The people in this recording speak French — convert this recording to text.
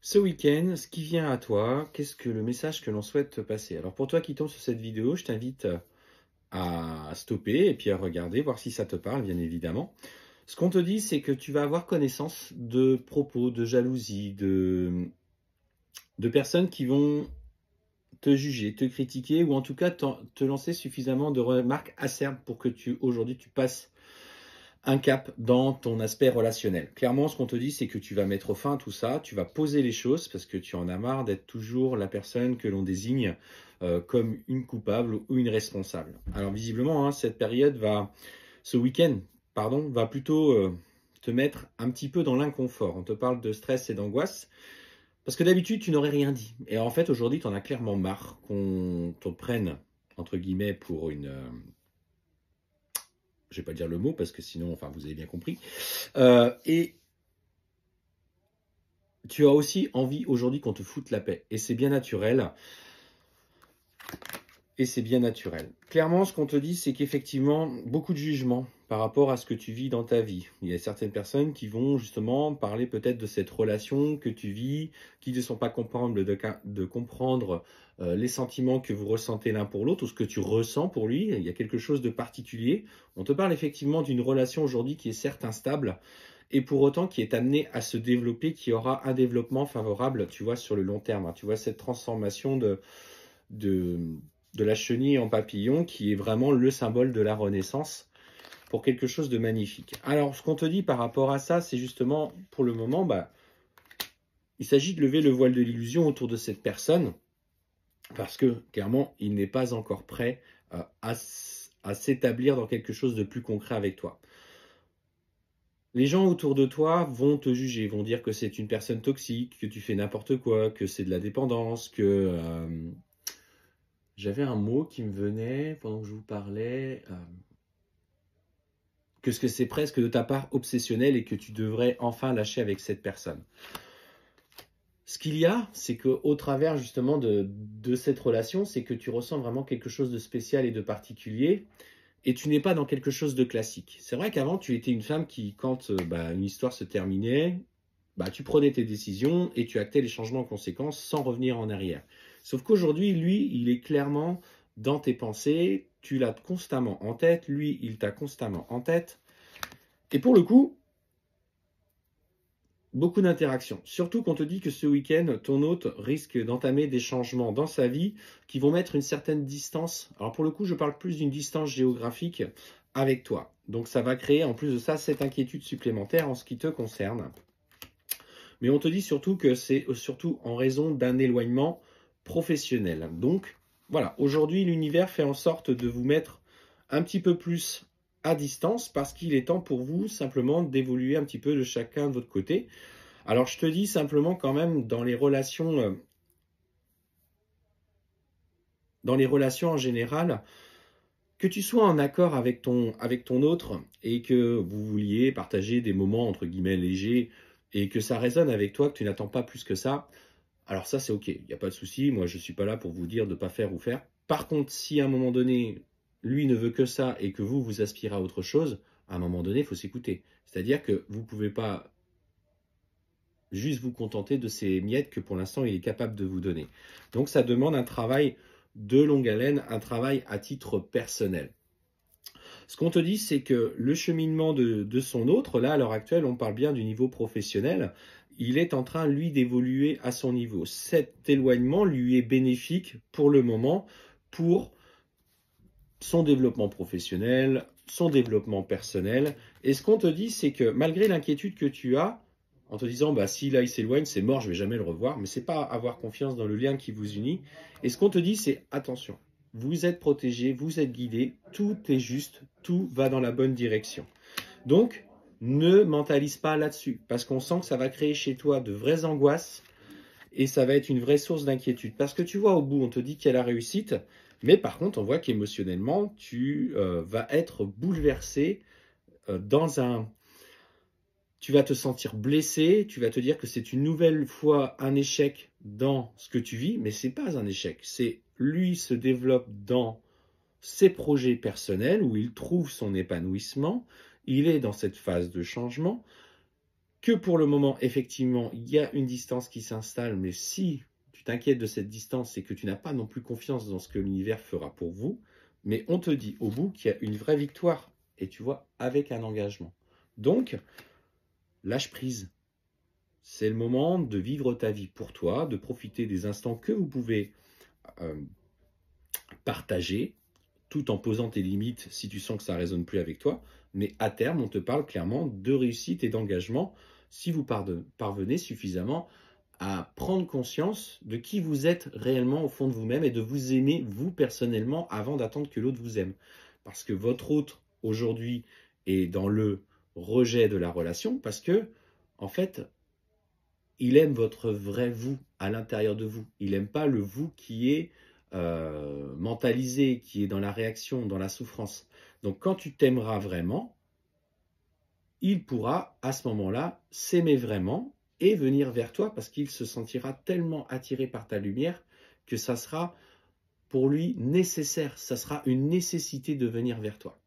ce week-end, ce qui vient à toi, qu'est-ce que le message que l'on souhaite te passer Alors pour toi qui tombe sur cette vidéo, je t'invite euh, à stopper et puis à regarder, voir si ça te parle, bien évidemment. Ce qu'on te dit, c'est que tu vas avoir connaissance de propos, de jalousie, de, de personnes qui vont te juger, te critiquer ou en tout cas te lancer suffisamment de remarques acerbes pour que tu aujourd'hui tu passes un cap dans ton aspect relationnel. Clairement, ce qu'on te dit, c'est que tu vas mettre fin à tout ça, tu vas poser les choses parce que tu en as marre d'être toujours la personne que l'on désigne euh, comme une coupable ou une responsable. Alors visiblement, hein, cette période va, ce week-end, pardon, va plutôt euh, te mettre un petit peu dans l'inconfort. On te parle de stress et d'angoisse. Parce que d'habitude, tu n'aurais rien dit. Et en fait, aujourd'hui, tu en as clairement marre qu'on te prenne, entre guillemets, pour une, euh, je ne vais pas dire le mot parce que sinon, enfin, vous avez bien compris. Euh, et tu as aussi envie aujourd'hui qu'on te foute la paix. Et c'est bien naturel et c'est bien naturel. Clairement, ce qu'on te dit, c'est qu'effectivement, beaucoup de jugements par rapport à ce que tu vis dans ta vie. Il y a certaines personnes qui vont justement parler peut-être de cette relation que tu vis, qui ne sont pas comparables de, comprendre euh, les sentiments que vous ressentez l'un pour l'autre ou ce que tu ressens pour lui. Il y a quelque chose de particulier. On te parle effectivement d'une relation aujourd'hui qui est certes instable, et pour autant qui est amenée à se développer, qui aura un développement favorable, tu vois, sur le long terme. Hein. Tu vois, cette transformation de, de de la chenille en papillon qui est vraiment le symbole de la Renaissance pour quelque chose de magnifique. Alors, ce qu'on te dit par rapport à ça, c'est justement, pour le moment, bah, il s'agit de lever le voile de l'illusion autour de cette personne, parce que, clairement, il n'est pas encore prêt euh, à, s'établir dans quelque chose de plus concret avec toi. Les gens autour de toi vont te juger, vont dire que c'est une personne toxique, que tu fais n'importe quoi, que c'est de la dépendance, que... Euh, j'avais un mot qui me venait pendant que je vous parlais, euh, que ce que c'est presque de ta part obsessionnel et que tu devrais enfin lâcher avec cette personne. Ce qu'il y a, c'est qu'au travers justement de, cette relation, c'est que tu ressens vraiment quelque chose de spécial et de particulier, et tu n'es pas dans quelque chose de classique. C'est vrai qu'avant, tu étais une femme qui, quand euh, bah, une histoire se terminait, bah, tu prenais tes décisions et tu actais les changements en conséquence sans revenir en arrière. Sauf qu'aujourd'hui, lui, il est clairement dans tes pensées, tu l'as constamment en tête, lui, il t'a constamment en tête. Et pour le coup, beaucoup d'interactions. Surtout qu'on te dit que ce week-end, ton hôte risque d'entamer des changements dans sa vie qui vont mettre une certaine distance. Alors pour le coup, je parle plus d'une distance géographique avec toi. Donc ça va créer en plus de ça cette inquiétude supplémentaire en ce qui te concerne. Mais on te dit surtout que c'est euh, surtout en raison d'un éloignement donc voilà, aujourd'hui l'univers fait en sorte de vous mettre un petit peu plus à distance parce qu'il est temps pour vous simplement d'évoluer un petit peu de chacun de votre côté. Alors je te dis simplement quand même dans les relations euh, dans les relations en général que tu sois en accord avec ton avec ton autre et que vous vouliez partager des moments entre guillemets légers et que ça résonne avec toi que tu n'attends pas plus que ça, alors ça c'est ok, il n'y a pas de souci, moi je ne suis pas là pour vous dire de ne pas faire ou faire. Par contre, si à un moment donné, lui ne veut que ça et que vous, vous aspirez à autre chose, à un moment donné, il faut s'écouter. C'est-à-dire que vous ne pouvez pas juste vous contenter de ces miettes que pour l'instant il est capable de vous donner. Donc ça demande un travail de longue haleine, un travail à titre personnel. Ce qu'on te dit, c'est que le cheminement de, de, son autre, là à l'heure actuelle, on parle bien du niveau professionnel, il est en train, lui, d'évoluer à son niveau. Cet éloignement lui est bénéfique pour le moment, pour son développement professionnel, son développement personnel. Et ce qu'on te dit, c'est que malgré l'inquiétude que tu as, en te disant, bah, si là il s'éloigne, c'est mort, je ne vais jamais le revoir, mais ce n'est pas avoir confiance dans le lien qui vous unit. Et ce qu'on te dit, c'est attention, vous êtes protégé, vous êtes guidé, tout est juste, tout va dans la bonne direction. Donc, ne mentalise pas là-dessus, parce qu'on sent que ça va créer chez toi de vraies angoisses et ça va être une vraie source d'inquiétude. Parce que tu vois, au bout, on te dit qu'il y a la réussite, mais par contre, on voit qu'émotionnellement, tu euh, vas être bouleversé euh, dans un... Tu vas te sentir blessé, tu vas te dire que c'est une nouvelle fois un échec dans ce que tu vis, mais ce n'est pas un échec, c'est lui se développe dans ses projets personnels où il trouve son épanouissement, il est dans cette phase de changement, que pour le moment, effectivement, il y a une distance qui s'installe, mais si tu t'inquiètes de cette distance, c'est que tu n'as pas non plus confiance dans ce que l'univers fera pour vous, mais on te dit au bout qu'il y a une vraie victoire, et tu vois, avec un engagement. Donc, lâche prise. C'est le moment de vivre ta vie pour toi, de profiter des instants que vous pouvez euh, partager, tout en posant tes limites si tu sens que ça ne résonne plus avec toi. Mais à terme, on te parle clairement de réussite et d'engagement si vous parvenez suffisamment à prendre conscience de qui vous êtes réellement au fond de vous-même et de vous aimer vous personnellement avant d'attendre que l'autre vous aime. Parce que votre autre aujourd'hui est dans le rejet de la relation parce que en fait il aime votre vrai vous à l'intérieur de vous. Il n'aime pas le vous qui est euh, mentalisé, qui est dans la réaction, dans la souffrance. Donc quand tu t'aimeras vraiment, il pourra à ce moment-là s'aimer vraiment et venir vers toi parce qu'il se sentira tellement attiré par ta lumière que ça sera pour lui nécessaire, ça sera une nécessité de venir vers toi.